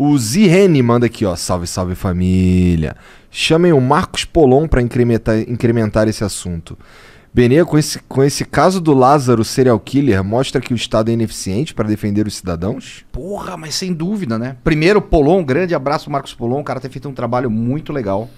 O Zirene manda aqui, ó. Salve, salve família. Chamem o Marcos Polon para incrementar, incrementar esse assunto. Benê, com esse, com esse caso do Lázaro serial killer, mostra que o Estado é ineficiente para defender os cidadãos? Porra, mas sem dúvida, né? Primeiro, Polon, grande abraço, Marcos Polon. O cara tem feito um trabalho muito legal.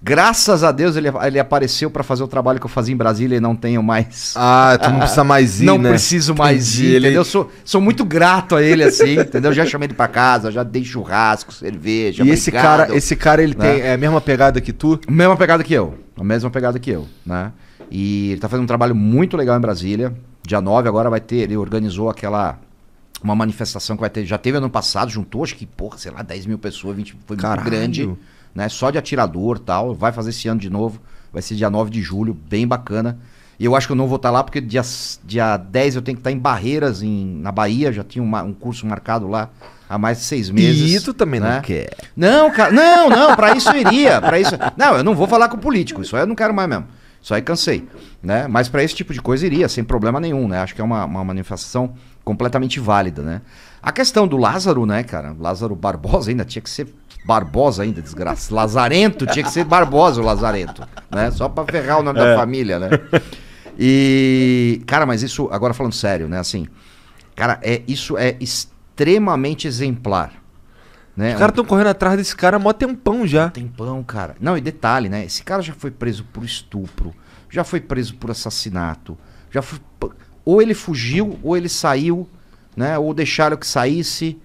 Graças a Deus ele, ele apareceu para fazer o trabalho que eu fazia em Brasília e não tenho mais. Ah, tu não precisa mais ir, não né? Não preciso mais Entendi, ir, ele... entendeu? Sou, sou muito grato a ele, assim, entendeu? Já chamei ele pra casa, já dei churrasco, cerveja, E esse cara, esse cara, ele né? tem é, a mesma pegada que tu? Mesma pegada que eu, a mesma pegada que eu, né? E ele tá fazendo um trabalho muito legal em Brasília. Dia 9 agora vai ter, ele organizou aquela uma manifestação que vai ter, já teve ano passado, juntou acho que, porra, sei lá, 10 mil pessoas, 20, foi Caralho. muito grande né? Só de atirador tal. Vai fazer esse ano de novo. Vai ser dia 9 de julho, bem bacana. E eu acho que eu não vou estar tá lá porque dia, dia 10 eu tenho que estar tá em Barreiras, em, na Bahia. Já tinha uma, um curso marcado lá há mais de seis meses. E também né? não quer. Não, cara, não, não, pra isso iria. Para isso... Não, eu não vou falar com político, isso eu não quero mais mesmo. Isso aí cansei, né? Mas para esse tipo de coisa iria, sem problema nenhum, né? Acho que é uma, uma manifestação completamente válida, né? A questão do Lázaro, né, cara? Lázaro Barbosa ainda tinha que ser Barbosa ainda, desgraça. Lazarento tinha que ser Barbosa o Lazarento, né? Só para ferrar o nome é. da família, né? E cara, mas isso agora falando sério, né? Assim, cara, é isso é extremamente exemplar né? Os caras estão correndo atrás desse cara mó tempão já. Tempão, cara. Não, e detalhe, né? Esse cara já foi preso por estupro, já foi preso por assassinato, já foi... Ou ele fugiu, ou ele saiu, né? Ou deixaram que saísse.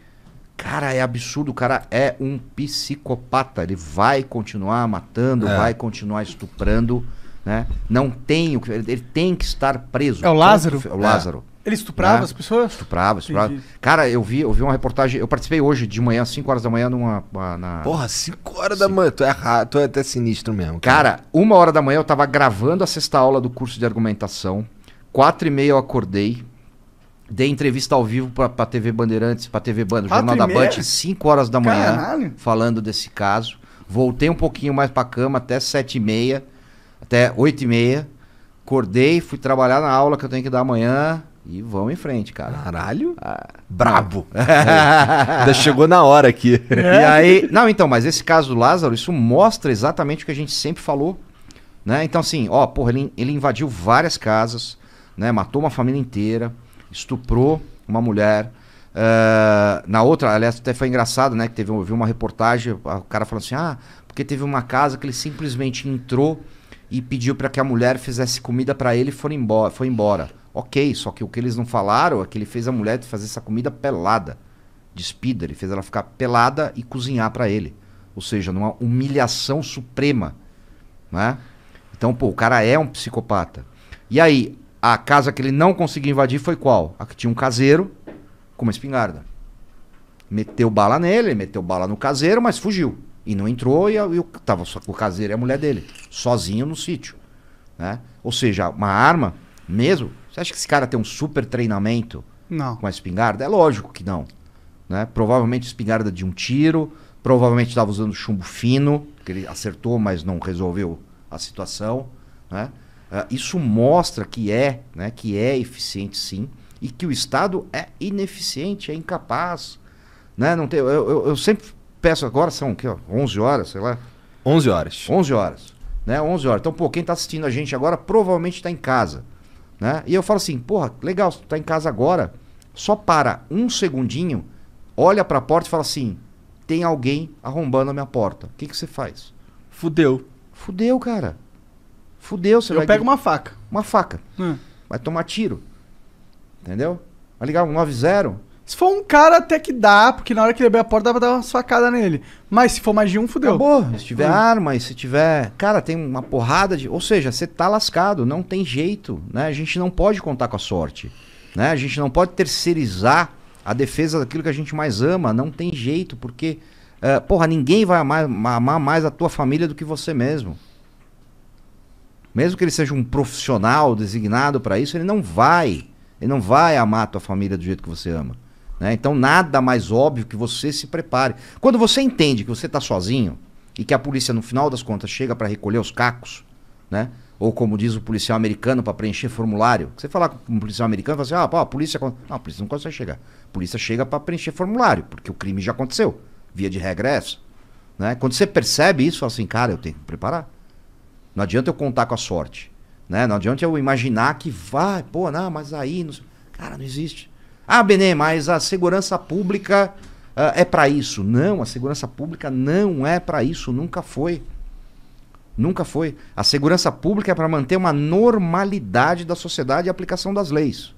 Cara, é absurdo. O cara é um psicopata. Ele vai continuar matando, é. vai continuar estuprando, né? Não tem o que... Ele tem que estar preso. É o Lázaro? É o Lázaro. É. Ele estuprava né? as pessoas? Estuprava, estuprava. Entendi. Cara, eu vi, eu vi uma reportagem. Eu participei hoje de manhã, 5 horas da manhã, numa. Na... Porra, 5 horas cinco. da manhã. Tu é, errado. tu é até sinistro mesmo. Cara. cara, uma hora da manhã eu tava gravando a sexta aula do curso de argumentação. Quatro e meia eu acordei. Dei entrevista ao vivo pra, pra TV Bandeirantes, pra TV Bando, Jornal da Band, 5 horas da manhã, Caralho. falando desse caso. Voltei um pouquinho mais pra cama, até 7 e meia, até 8 e meia. Acordei, fui trabalhar na aula que eu tenho que dar amanhã. E vamos em frente, cara. Caralho? Ah, brabo. É. Ainda chegou na hora aqui. É. E aí, não, então, mas esse caso do Lázaro, isso mostra exatamente o que a gente sempre falou, né? Então assim, ó, porra, ele, ele invadiu várias casas, né? Matou uma família inteira, estuprou uma mulher. Uh, na outra, aliás, até foi engraçado, né? Que teve eu vi uma reportagem, o cara falando assim, ah, porque teve uma casa que ele simplesmente entrou e pediu para que a mulher fizesse comida para ele e foi embora. Foi embora. Ok, só que o que eles não falaram é que ele fez a mulher fazer essa comida pelada, despida, ele fez ela ficar pelada e cozinhar para ele. Ou seja, numa humilhação suprema. Né? Então, pô, o cara é um psicopata. E aí, a casa que ele não conseguiu invadir foi qual? A que tinha um caseiro com uma espingarda. Meteu bala nele, meteu bala no caseiro, mas fugiu. E não entrou e, eu tava só com o caseiro e a mulher dele, sozinho no sítio. Né? Ou seja, uma arma mesmo você acha que esse cara tem um super treinamento não. com a espingarda? É lógico que não. Né? Provavelmente espingarda de um tiro, provavelmente estava usando chumbo fino, que ele acertou, mas não resolveu a situação. Né? Uh, isso mostra que é, né, que é eficiente sim, e que o Estado é ineficiente, é incapaz. Né? Não tem, eu, eu, eu sempre peço, agora são que, ó, 11 horas, sei lá. 11 horas. 11 horas. Né? 11 horas. Então, pô, quem está assistindo a gente agora provavelmente está em casa. Né? E eu falo assim, porra, legal, você tá em casa agora, só para um segundinho, olha para a porta e fala assim, tem alguém arrombando a minha porta. O que, que você faz? Fudeu. Fudeu, cara. Fudeu, você eu vai... Eu pego uma faca. Uma faca. Hum. Vai tomar tiro. Entendeu? Vai ligar um 9-0... Se for um cara, até que dá, porque na hora que ele abrir a porta dá pra dar uma facada nele. Mas se for mais de um, fudeu. Acabou. Se tiver arma, se tiver. Cara, tem uma porrada de. Ou seja, você tá lascado, não tem jeito. Né? A gente não pode contar com a sorte. Né? A gente não pode terceirizar a defesa daquilo que a gente mais ama. Não tem jeito, porque. Uh, porra, ninguém vai amar, amar mais a tua família do que você mesmo. Mesmo que ele seja um profissional designado para isso, ele não vai. Ele não vai amar a tua família do jeito que você ama. Né? Então, nada mais óbvio que você se prepare. Quando você entende que você está sozinho e que a polícia, no final das contas, chega para recolher os cacos, né? ou como diz o policial americano, para preencher formulário. Você falar com um policial americano, fala assim: ah, pô, a polícia. Não, a polícia não consegue chegar. A polícia chega para preencher formulário, porque o crime já aconteceu. Via de regresso é Né? Quando você percebe isso, fala assim: cara, eu tenho que me preparar. Não adianta eu contar com a sorte. Né? Não adianta eu imaginar que vai, pô, não, mas aí. Não... Cara, não existe. Ah, Benê, mas a segurança pública uh, é para isso. Não, a segurança pública não é para isso, nunca foi. Nunca foi. A segurança pública é para manter uma normalidade da sociedade e aplicação das leis.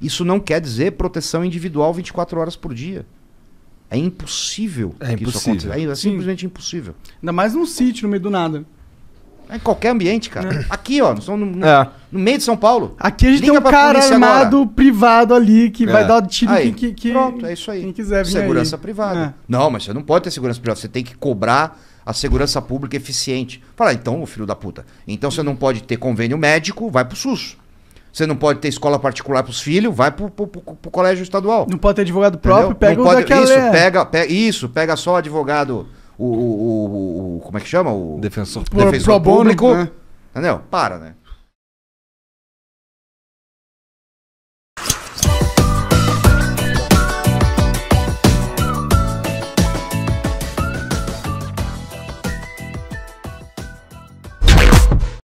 Isso não quer dizer proteção individual 24 horas por dia. É impossível é que impossível. isso aconteça. É simplesmente impossível. Ainda mais num sítio, no meio do nada. É em qualquer ambiente, cara. É. Aqui, ó, no, no, é. no, meio de São Paulo. Aqui a gente tem um cara armado agora. privado ali que é. vai dar o tiro aí, que, que, Pronto, é isso aí. Quem quiser vir Segurança aí. privada. É. Não, mas você não pode ter segurança privada. Você tem que cobrar a segurança pública eficiente. Fala, ah, então, filho da puta. Então você não pode ter convênio médico, vai pro SUS. Você não pode ter escola particular para os filhos, vai para o colégio estadual. Não pode ter advogado próprio, Entendeu? pega não o pode, daquela... Isso, é. pega, pega, isso, pega só advogado o, o, o, o, como é que chama? O defensor, defensor Pro, público. Né? né? Entendeu? Para, né?